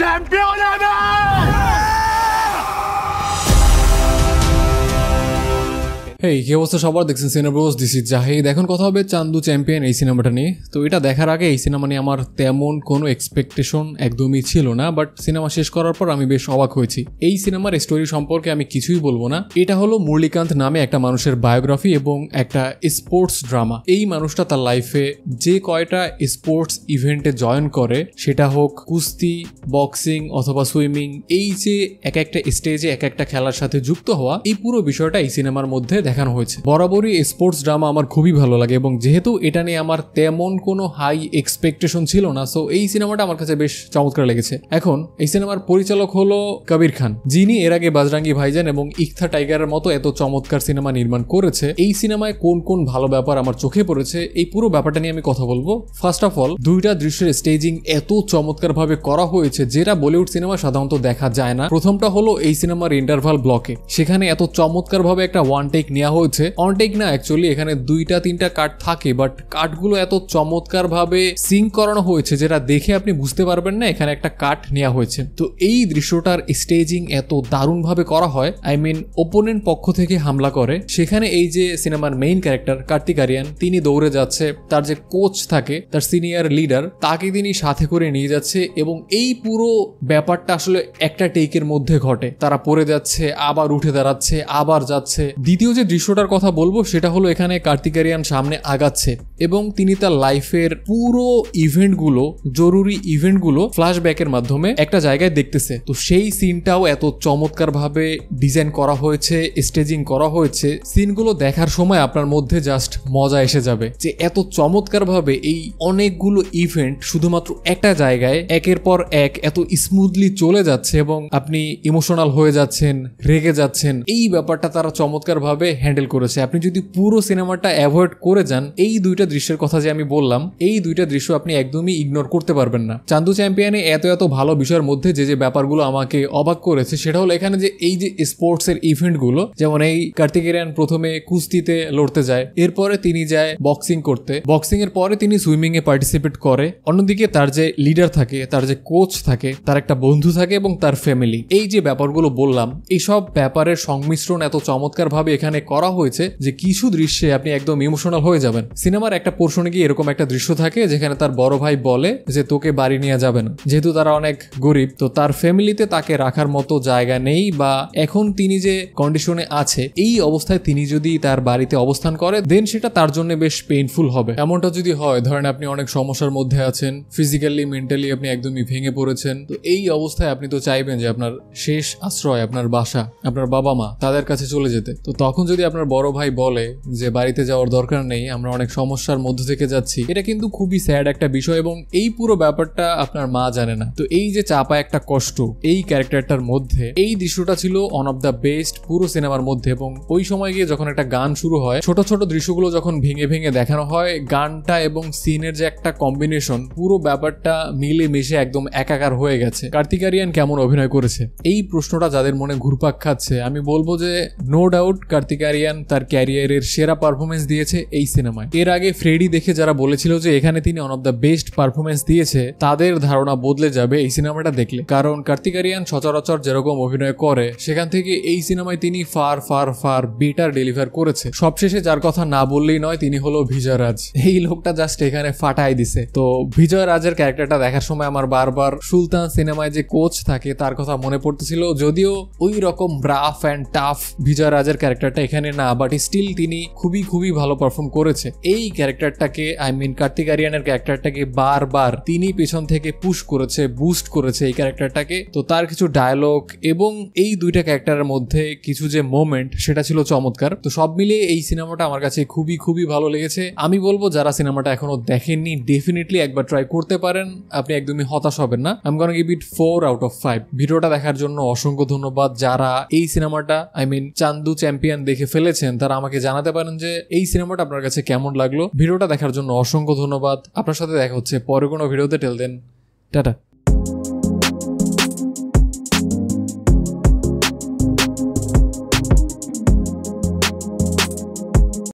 真漂亮！们。এই কি অবস্থা সবার দেখছেন সিনেমাবোস দিস ইজ জাহিদ এখন কথা হবে চান্দু চ্যাম্পিয়ন এই সিনেমাটা নিয়ে তো এটা দেখার আগে এই সিনেমা নিয়ে আমার তেমন কোনো এক্সপেকটেশন একদমই ছিল না বাট সিনেমা শেষ করার পর আমি বেশ অবাক হয়েছি এই সিনেমার স্টোরি সম্পর্কে আমি কিছুই বলবো না এটা হলো মুরলিকান্ত নামে একটা মানুষের বায়োগ্রাফি এবং একটা স্পোর্টস ড্রামা এই মানুষটা তার লাইফে যে কয়টা স্পোর্টস ইভেন্টে জয়েন করে সেটা হোক কুস্তি বক্সিং অথবা সুইমিং এই যে এক একটা স্টেজে এক একটা খেলার সাথে যুক্ত হওয়া এই পুরো বিষয়টা এই সিনেমার মধ্যে দেখানো হয়েছে বরাবরই স্পোর্টস ড্রামা আমার খুবই ভালো লাগে এবং যেহেতু এটা নিয়ে আমার তেমন কোনো হাই এক্সপেকটেশন ছিল না সো এই সিনেমাটা আমার কাছে বেশ চমৎকার লেগেছে এখন এই সিনেমার পরিচালক হলো কবির খান যিনি এর আগে বাজরাঙ্গি ভাইজান এবং ইকথা টাইগারের মতো এত চমৎকার সিনেমা নির্মাণ করেছে এই সিনেমায় কোন কোন ভালো ব্যাপার আমার চোখে পড়েছে এই পুরো ব্যাপারটা নিয়ে আমি কথা বলবো ফার্স্ট অফ অল দুইটা দৃশ্যের স্টেজিং এত চমৎকারভাবে করা হয়েছে যেটা বলিউড সিনেমা সাধারণত দেখা যায় না প্রথমটা হলো এই সিনেমার ইন্টারভাল ব্লকে সেখানে এত চমৎকারভাবে একটা ওয়ান টেক নেওয়া হয়েছে অনটেক না অ্যাকচুয়ালি এখানে দুইটা তিনটা কার্ড থাকে বাট কার্ডগুলো এত চমৎকার ভাবে সিং করানো হয়েছে যেটা দেখে আপনি বুঝতে পারবেন না এখানে একটা কাঠ নেওয়া হয়েছে তো এই দৃশ্যটার স্টেজিং এত দারুণভাবে করা হয় আই মিন ওপোনেন্ট পক্ষ থেকে হামলা করে সেখানে এই যে সিনেমার মেইন ক্যারেক্টার কার্তিক আরিয়ান তিনি দৌড়ে যাচ্ছে তার যে কোচ থাকে তার সিনিয়র লিডার তাকে তিনি সাথে করে নিয়ে যাচ্ছে এবং এই পুরো ব্যাপারটা আসলে একটা টেকের মধ্যে ঘটে তারা পড়ে যাচ্ছে আবার উঠে দাঁড়াচ্ছে আবার যাচ্ছে দ্বিতীয় যে দৃশ্যটার কথা বলবো সেটা হলো এখানে কার্তিকারিয়ান সামনে আগাচ্ছে এবং তিনি তার লাইফের পুরো ইভেন্টগুলো জরুরি ইভেন্টগুলো ফ্ল্যাশব্যাকের মাধ্যমে একটা জায়গায় দেখতেছে তো সেই সিনটাও এত চমৎকারভাবে ডিজাইন করা হয়েছে স্টেজিং করা হয়েছে সিনগুলো দেখার সময় আপনার মধ্যে জাস্ট মজা এসে যাবে যে এত চমৎকারভাবে এই অনেকগুলো ইভেন্ট শুধুমাত্র একটা জায়গায় একের পর এক এত স্মুথলি চলে যাচ্ছে এবং আপনি ইমোশনাল হয়ে যাচ্ছেন রেগে যাচ্ছেন এই ব্যাপারটা তারা চমৎকারভাবে হ্যান্ডেল করেছে আপনি যদি পুরো সিনেমাটা অ্যাভয়েড করে যান এই দুইটা দৃশ্যের কথা যে আমি বললাম এই দুইটা দৃশ্য আপনি একদমই ইগনোর করতে পারবেন না চান্দু চ্যাম্পিয়নে এত এত ভালো বিষয়ের মধ্যে যে যে ব্যাপারগুলো আমাকে অবাক করেছে সেটা হলো এখানে যে এই যে স্পোর্টসের ইভেন্টগুলো যেমন এই কার্তিকেরিয়ান প্রথমে কুস্তিতে লড়তে যায় এরপরে তিনি যায় বক্সিং করতে বক্সিং এর পরে তিনি সুইমিং এ পার্টিসিপেট করে অন্যদিকে তার যে লিডার থাকে তার যে কোচ থাকে তার একটা বন্ধু থাকে এবং তার ফ্যামিলি এই যে ব্যাপারগুলো বললাম এইসব ব্যাপারের সংমিশ্রণ এত চমৎকারভাবে এখানে করা হয়েছে যে কিছু দৃশ্যে আপনি একদম ইমোশনাল হয়ে যাবেন সিনেমার একটা পোর্শনে গিয়ে এরকম একটা দৃশ্য থাকে যেখানে তার বড় ভাই বলে যে তোকে বাড়ি নিয়ে যাবে না যেহেতু তারা অনেক গরিব তো তার ফ্যামিলিতে তাকে রাখার মতো জায়গা নেই বা এখন তিনি যে কন্ডিশনে আছে এই অবস্থায় তিনি যদি তার বাড়িতে অবস্থান করে দেন সেটা তার জন্য বেশ পেইনফুল হবে এমনটা যদি হয় ধরেন আপনি অনেক সমস্যার মধ্যে আছেন ফিজিক্যালি মেন্টালি আপনি একদমই ভেঙে পড়েছেন তো এই অবস্থায় আপনি তো চাইবেন যে আপনার শেষ আশ্রয় আপনার বাসা আপনার বাবা মা তাদের কাছে চলে যেতে তো তখন যদি আপনার বড় ভাই বলে যে বাড়িতে যাওয়ার দরকার নেই আমরা অনেক সমস্যা সমস্যার মধ্যে থেকে যাচ্ছি এটা কিন্তু খুবই স্যাড একটা বিষয় এবং এই পুরো ব্যাপারটা আপনার মা জানে না তো এই যে চাপা একটা কষ্ট এই ক্যারেক্টারটার মধ্যে এই দৃশ্যটা ছিল অন অফ দ্য বেস্ট পুরো সিনেমার মধ্যে এবং ওই সময় গিয়ে যখন একটা গান শুরু হয় ছোট ছোট দৃশ্যগুলো যখন ভেঙে ভেঙে দেখানো হয় গানটা এবং সিনের যে একটা কম্বিনেশন পুরো ব্যাপারটা মিলে মিশে একদম একাকার হয়ে গেছে কার্তিক আরিয়ান কেমন অভিনয় করেছে এই প্রশ্নটা যাদের মনে ঘুরপাক খাচ্ছে আমি বলবো যে নো ডাউট কার্তিক আরিয়ান তার ক্যারিয়ারের সেরা পারফরমেন্স দিয়েছে এই সিনেমায় এর আগে ফ্রেডি দেখে যারা বলেছিল যে এখানে তিনি one of the best performance দিয়েছে তাদের ধারণা বদলে যাবে এই সিনেমাটা দেখলে কারণ কার্তিক আরিয়ান সচরাচর যেরকম অভিনয় করে সেখান থেকে এই সিনেমায় তিনি far far far better deliver করেছে সবশেষে যার কথা না বললেই নয় তিনি হলো রাজ এই লোকটা জাস্ট এখানে ফাটাই দিছে তো রাজের ক্যারেক্টারটা দেখার সময় আমার বারবার সুলতান সিনেমায় যে কোচ থাকে তার কথা মনে পড়তেছিল যদিও ওই রকম রাফ অ্যান্ড টাফ রাজের ক্যারেক্টারটা এখানে না বাট স্টিল তিনি খুবই খুবই ভালো পারফর্ম করেছে এই ক্যারেক্টারটাকে আই মিন কার্তিক আরিয়ানের ক্যারেক্টারটাকে বারবার তিনি পেছন থেকে পুশ করেছে বুস্ট করেছে এই ক্যারেক্টারটাকে তো তার কিছু ডায়লগ এবং এই দুইটা ক্যারেক্টারের মধ্যে কিছু যে মোমেন্ট সেটা ছিল চমৎকার তো সব মিলিয়ে এই সিনেমাটা আমার কাছে খুবই খুবই ভালো লেগেছে আমি বলবো যারা সিনেমাটা এখনো দেখেননি ডেফিনেটলি একবার ট্রাই করতে পারেন আপনি একদমই হতাশ হবেন না আমি gonna give four out of five ভিডিওটা দেখার জন্য অসংখ্য ধন্যবাদ যারা এই সিনেমাটা আই মিন চান্দু চ্যাম্পিয়ন দেখে ফেলেছেন তারা আমাকে জানাতে পারেন যে এই সিনেমাটা আপনার কাছে কেমন লাগলো ভিডিওটা দেখার জন্য অসংখ্য ধন্যবাদ আপনার সাথে দেখা হচ্ছে পরে কোনো ভিডিওতে টেল দেন টাটা